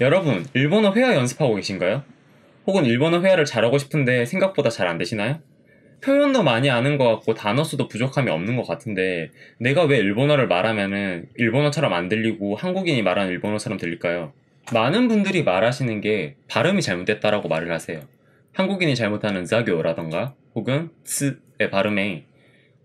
여러분, 일본어 회화 연습하고 계신가요? 혹은 일본어 회화를 잘하고 싶은데 생각보다 잘 안 되시나요? 표현도 많이 아는 것 같고 단어 수도 부족함이 없는 것 같은데 내가 왜 일본어를 말하면은 일본어처럼 안 들리고 한국인이 말하는 일본어처럼 들릴까요? 많은 분들이 말하시는 게 발음이 잘못됐다라고 말을 하세요. 한국인이 잘못하는 자교라던가 혹은 스의 발음에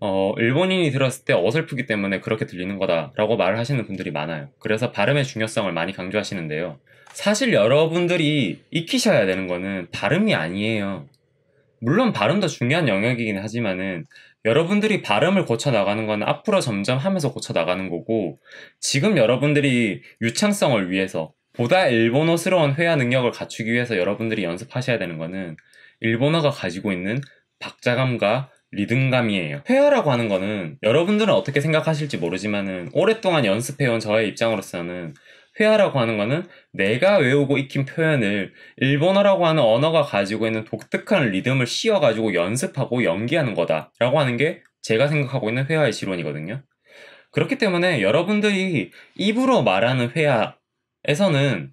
어, 일본인이 들었을 때 어설프기 때문에 그렇게 들리는 거다라고 말을 하시는 분들이 많아요. 그래서 발음의 중요성을 많이 강조하시는데요. 사실 여러분들이 익히셔야 되는 거는 발음이 아니에요. 물론 발음도 중요한 영역이긴 하지만은 여러분들이 발음을 고쳐 나가는 건 앞으로 점점 하면서 고쳐 나가는 거고 지금 여러분들이 유창성을 위해서 보다 일본어스러운 회화 능력을 갖추기 위해서 여러분들이 연습하셔야 되는 거는 일본어가 가지고 있는 박자감과 리듬감이에요. 회화라고 하는 거는 여러분들은 어떻게 생각하실지 모르지만은 오랫동안 연습해온 저의 입장으로서는 회화라고 하는 거는 내가 외우고 익힌 표현을 일본어라고 하는 언어가 가지고 있는 독특한 리듬을 씌워가지고 연습하고 연기하는 거다라고 하는 게 제가 생각하고 있는 회화의 실론이거든요 그렇기 때문에 여러분들이 입으로 말하는 회화에서는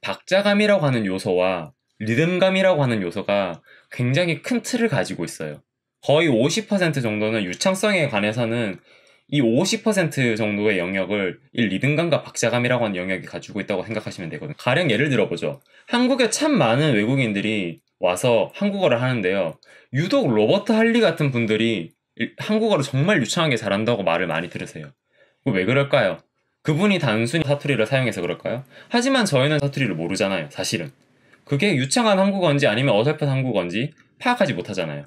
박자감이라고 하는 요소와 리듬감이라고 하는 요소가 굉장히 큰 틀을 가지고 있어요. 거의 50% 정도는 유창성에 관해서는 이 50% 정도의 영역을 이 리듬감과 박자감이라고 하는 영역이 가지고 있다고 생각하시면 되거든요. 가령 예를 들어보죠. 한국에 참 많은 외국인들이 와서 한국어를 하는데요. 유독 로버트 할리 같은 분들이 한국어를 정말 유창하게 잘한다고 말을 많이 들으세요. 뭐 왜 그럴까요? 그분이 단순히 사투리를 사용해서 그럴까요? 하지만 저희는 사투리를 모르잖아요, 사실은. 그게 유창한 한국어인지 아니면 어설픈 한국어인지 파악하지 못하잖아요.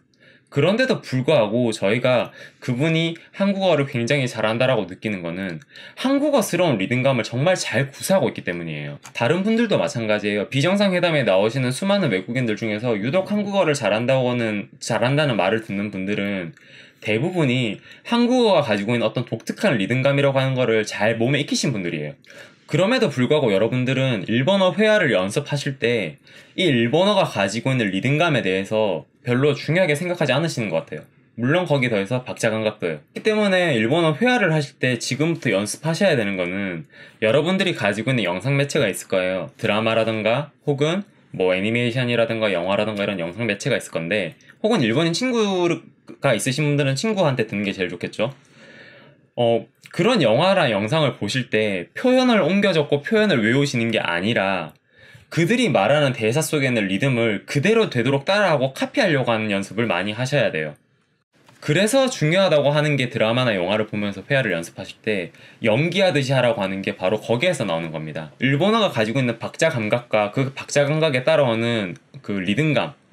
그런데도 불구하고 저희가 그분이 한국어를 굉장히 잘한다라고 느끼는 것은 한국어스러운 리듬감을 정말 잘 구사하고 있기 때문이에요. 다른 분들도 마찬가지예요. 비정상회담에 나오시는 수많은 외국인들 중에서 유독 한국어를 잘한다고는 잘한다는 말을 듣는 분들은 대부분이 한국어가 가지고 있는 어떤 독특한 리듬감이라고 하는 거를 잘 몸에 익히신 분들이에요. 그럼에도 불구하고 여러분들은 일본어 회화를 연습하실 때 이 일본어가 가지고 있는 리듬감에 대해서 별로 중요하게 생각하지 않으시는 것 같아요. 물론 거기 더해서 박자 감각도요. 그렇기 때문에 일본어 회화를 하실 때 지금부터 연습하셔야 되는 거는 여러분들이 가지고 있는 영상 매체가 있을 거예요. 드라마라든가 혹은 뭐 애니메이션이라든가 영화라든가 이런 영상 매체가 있을 건데 혹은 일본인 친구가 있으신 분들은 친구한테 듣는 게 제일 좋겠죠. 어, 그런 영화나 영상을 보실 때 표현을 옮겨 적고 표현을 외우시는 게 아니라 그들이 말하는 대사 속에 있는 리듬을 그대로 되도록 따라하고 카피하려고 하는 연습을 많이 하셔야 돼요. 그래서 중요하다고 하는 게 드라마나 영화를 보면서 회화를 연습하실 때 연기하듯이 하라고 하는 게 바로 거기에서 나오는 겁니다. 일본어가 가지고 있는 박자 감각과 그 박자 감각에 따라오는 그 리듬감,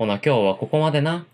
ほな今日はここまでな。